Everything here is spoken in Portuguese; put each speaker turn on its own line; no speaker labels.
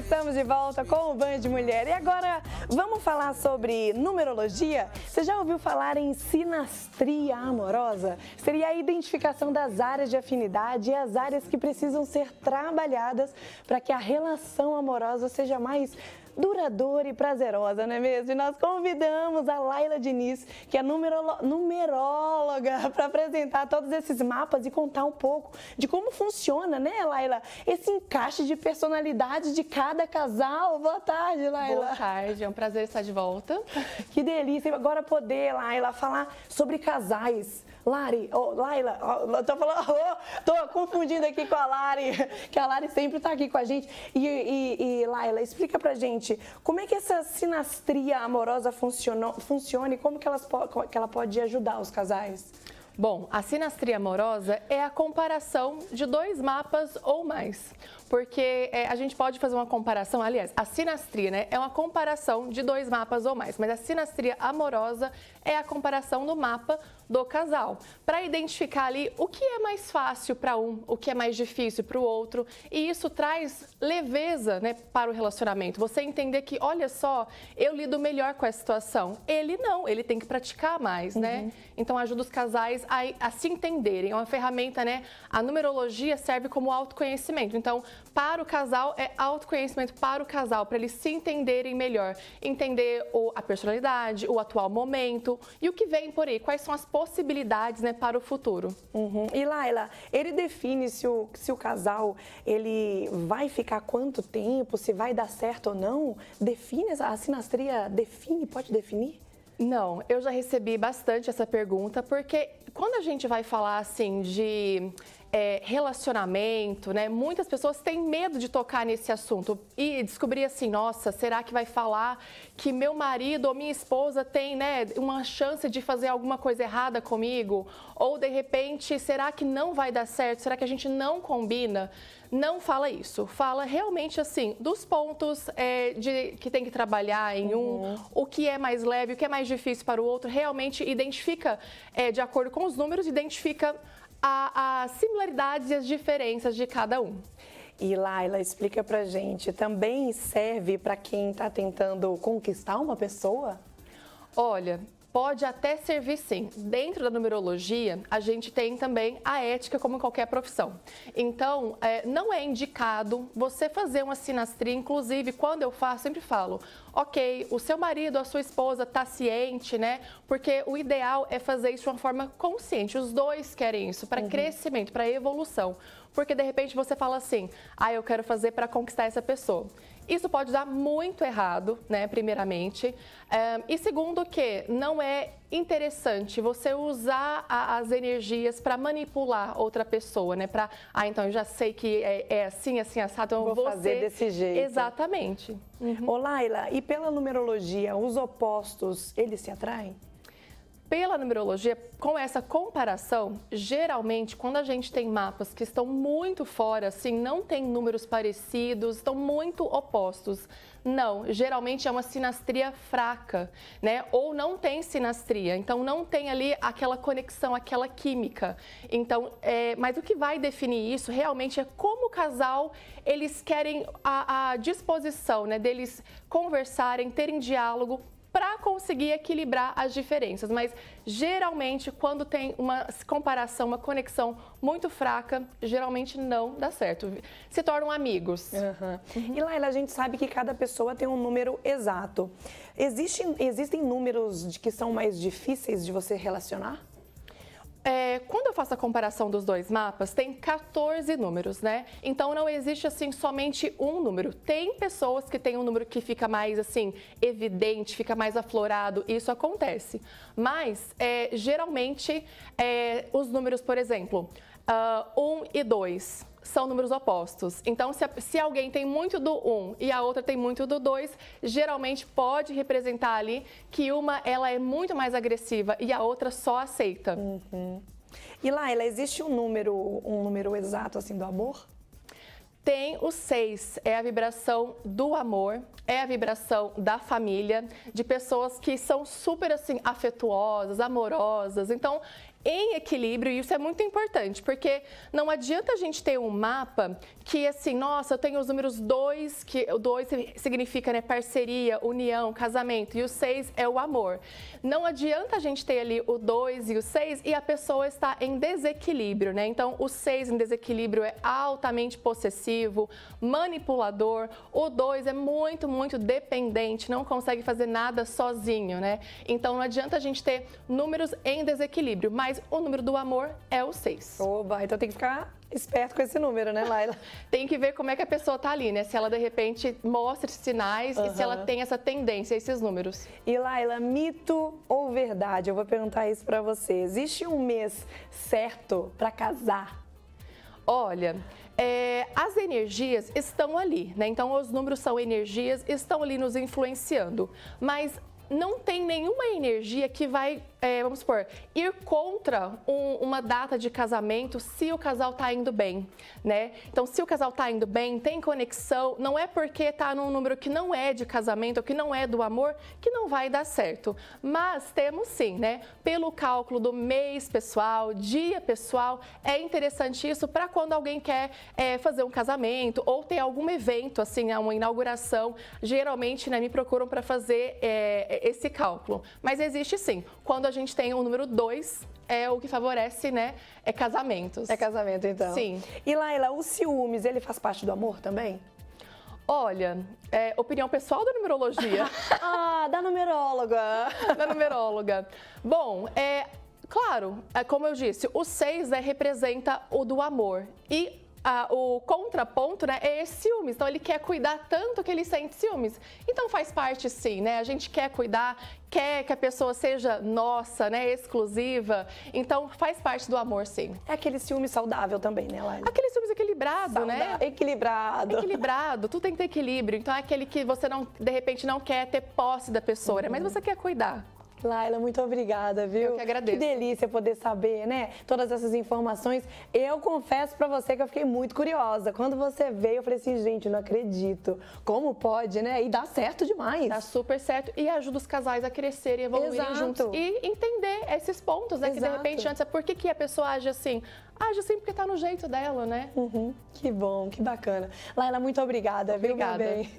estamos de volta com o Banho de Mulher. E agora vamos falar sobre numerologia? Você já ouviu falar em sinastria amorosa? Seria a identificação das áreas de afinidade e as áreas que precisam ser trabalhadas para que a relação amorosa seja mais duradoura e prazerosa, não é mesmo? E nós convidamos a Laila Diniz, que é numeróloga, para apresentar todos esses mapas e contar um pouco de como funciona, né, Laila? Esse encaixe de personalidade de cada casal. Boa tarde, Laila. Boa tarde, é um prazer estar de volta. Que delícia. Agora poder, Laila, falar sobre casais. Lari, oh, Laila, oh, tô falando, oh, tô confundindo aqui com a Lari, que a Lari sempre tá aqui com a gente. E, e, e Laila, explica pra gente gente como é que essa sinastria amorosa funciona, e como que, elas, é que ela pode ajudar os casais? Bom, a sinastria amorosa
é a comparação de dois mapas ou mais, porque é, a gente pode fazer uma comparação, aliás, a sinastria né, é uma comparação de dois mapas ou mais, mas a sinastria amorosa é a comparação do mapa do casal, para identificar ali o que é mais fácil para um, o que é mais difícil para o outro, e isso traz leveza né, para o relacionamento. Você entender que, olha só, eu lido melhor com a situação. Ele não, ele tem que praticar mais, né? uhum. né? Então ajuda os casais a, a se entenderem. É uma ferramenta, né? A numerologia serve como autoconhecimento. Então, para o casal é autoconhecimento para o casal, para eles se entenderem melhor, entender o, a personalidade, o atual
momento e o que vem por aí, quais são as possibilidades né, para o futuro. Uhum. E Laila, ele define se o, se o casal ele vai ficar quanto tempo, se vai dar certo ou não? Define, a sinastria define, pode definir? Não, eu já recebi bastante essa pergunta, porque quando a gente vai falar assim
de é, relacionamento, né? Muitas pessoas têm medo de tocar nesse assunto e descobrir assim, nossa, será que vai falar que meu marido ou minha esposa tem, né, uma chance de fazer alguma coisa errada comigo? Ou de repente, será que não vai dar certo? Será que a gente não combina? Não fala isso. Fala realmente assim dos pontos é, de que tem que trabalhar em uhum. um, o que é mais leve, o que é mais difícil para o outro. Realmente identifica é, de acordo com os números, identifica a, a similaridades e as diferenças de cada um.
E Laila, explica pra gente, também serve para quem está tentando conquistar uma pessoa? Olha, Pode até servir sim.
Dentro da numerologia, a gente tem
também a
ética como qualquer profissão. Então, é, não é indicado você fazer uma sinastria, inclusive quando eu faço, sempre falo, ok, o seu marido, a sua esposa está ciente, né? Porque o ideal é fazer isso de uma forma consciente. Os dois querem isso, para uhum. crescimento, para evolução. Porque de repente você fala assim, ah, eu quero fazer para conquistar essa pessoa. Isso pode dar muito errado, né? Primeiramente. Um, eh, e segundo, que não é interessante você usar a, as energias para manipular outra pessoa, né? Para, ah, então eu já sei que é, é assim, assim, assado, então vou, vou fazer ser... desse jeito. Exatamente. Uhum. Ô, Laila,
e pela numerologia, os opostos, eles se
atraem? pela numerologia, com essa comparação, geralmente quando a gente tem mapas que estão muito fora, assim, não tem números parecidos, estão muito opostos. Não, geralmente é uma sinastria fraca, né? Ou não tem sinastria, então não tem ali aquela conexão, aquela química. Então, é, mas o que vai definir isso realmente é como o casal eles querem a, a disposição, né? Deles conversarem, terem diálogo para conseguir equilibrar as diferenças. Mas geralmente, quando tem uma comparação, uma conexão
muito fraca, geralmente não dá certo. Se tornam amigos. Uhum. E Laila, a gente sabe que cada pessoa tem um número exato. Existem, existem números de que são mais difíceis de você relacionar? É, quando eu faço a comparação dos
dois mapas, tem 14 números, né? Então não existe assim somente um número. Tem pessoas que têm um número que fica mais assim evidente, fica mais aflorado, isso acontece. Mas é, geralmente é, os números, por exemplo, 1 uh, ah, um e 2 são números opostos. Então, se, se alguém tem muito do 1 e a outra tem muito do 2, geralmente pode representar ali que uma ela é muito mais agressiva e a outra só aceita. Uhum. E Laila, existe um número, um número exato assim do amor? Tem o 6, é a vibração do amor, é a vibração da família, de pessoas que são super assim afetuosas, amorosas. Então, em equilíbrio, e isso é muito importante, porque não adianta a gente ter um mapa que assim, nossa, eu tenho os números 2, que o 2 significa né, parceria, união, casamento, e o 6 é o amor. Não adianta a gente ter ali o 2 e o 6 e a pessoa está em desequilíbrio, né? Então, o 6 em desequilíbrio é altamente possessivo, manipulador, o 2 é muito, muito dependente, não consegue fazer nada sozinho, né? Então, não adianta a gente ter números em desequilíbrio, mas mas o número do amor é o 6. Oba, então tem que ficar esperto com esse número, né, Laila? tem que ver como é que a pessoa tá ali, né? Se ela de repente
mostra sinais uhum. e se ela tem essa tendência a esses números. E Laila, mito ou verdade? Eu vou perguntar isso para você. Existe um mês certo para casar? Olha, é, as energias estão ali, né? Então os
números são energias, estão ali nos influenciando, mas não tem nenhuma energia que vai é, vamos supor, ir contra um, uma data de casamento se o casal tá indo bem, né? Então, se o casal tá indo bem, tem conexão, não é porque tá num número que não é de casamento, que não é do amor, que não vai dar certo. Mas temos sim, né? Pelo cálculo do mês pessoal, dia pessoal, é interessante isso para quando alguém quer é, fazer um casamento ou tem algum evento, assim, uma inauguração, geralmente né, me procuram para fazer é, esse cálculo. Mas existe sim. Quando a gente tem o número 2, é o que favorece, né? É casamentos. É
casamento, então. Sim. E Laila, o ciúmes, ele faz parte do amor também? Olha, é, opinião pessoal da numerologia. ah, da numeróloga. da
numeróloga. Bom, é, claro, é, como eu disse, o 6 né, representa o do amor. E a, o contraponto, né, é esse ciúmes. Então ele quer cuidar tanto que ele sente ciúmes. Então faz parte sim, né? A gente quer cuidar, quer que a pessoa seja nossa, né, exclusiva. Então faz parte do amor sim. É aquele ciúme saudável também, né, Laila? Aquele ciúmes equilibrado, né? Equilibrado. Equilibrado, Tu tem que ter equilíbrio.
Então é aquele que você não, de repente, não quer ter posse da pessoa, uhum. mas você quer cuidar. Laila, muito obrigada, viu? Eu que agradeço. Que delícia poder saber, né? Todas essas informações. Eu confesso para você que eu fiquei muito curiosa. Quando você veio, eu falei assim, gente, não acredito. Como pode, né? E dá certo demais. Dá super certo. E ajuda os casais a crescerem, evoluírem juntos.
E entender esses pontos, né? Exato. Que de repente antes é por que, que a pessoa age assim? Age assim
porque tá no jeito dela, né? Uhum. Que bom, que bacana. Laila, muito obrigada, obrigada. viu? Obrigada.